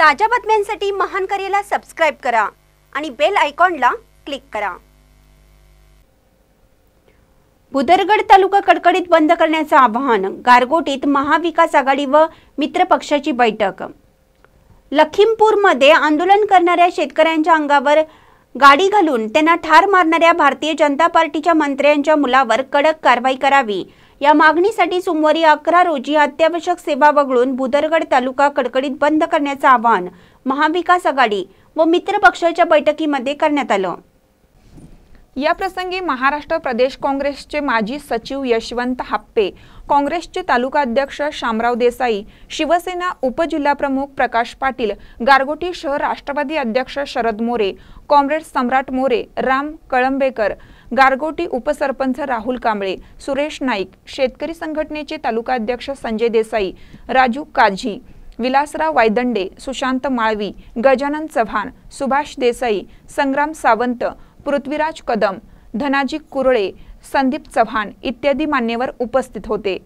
ताज्या बातम्यांसाठी महान करेला सबस्क्राईब करा आणि बेल आयकॉनला क्लिक करा भुदरगड तालुका कडकडीत बंद करण्याचा आवाहन गारगोटीत महाविकास आघाडी व मित्र पक्षाची बैठक लखीमपूरमध्ये आंदोलन करणाऱ्या शेतकऱ्यांच्या अंगावर गाडी घालून त्यांना ठार मारणाऱ्या भारतीय जनता पार्टीच्या मंत्र्यांच्या मुलावर कडक कारवाई करावी या मागणीसाठी सोमवारी अकरा रोजी अत्यावश्यक सेवा वगळून भुदरगड तालुका कडकडीत बंद करण्याचं आवाहन महाविकास आघाडी व मित्र पक्षाच्या बैठकीमध्ये करण्यात आलं या प्रसंगी महाराष्ट्र प्रदेश काँग्रेसचे माजी सचिव यशवंत हाप्पे काँग्रेसचे तालुका अध्यक्ष शामराव देसाई शिवसेना उपजिल्हाप्रमुख प्रकाश पाटील गारगोटी शहर राष्ट्रवादी अध्यक्ष शरद मोरे काँग्रेस सम्राट मोरे राम कळंबेकर गारगोटी उपसरपंच राहुल कांबळे सुरेश नाईक शेतकरी संघटनेचे तालुकाध्यक्ष संजय देसाई राजू काझी विलासराव वायदंडे सुशांत माळवी गजानन चव्हाण सुभाष देसाई संग्राम सावंत पृथ्वीराज कदम धनाजी कुरळे संदीप चव्हाण इत्यादी मान्यवर उपस्थित होते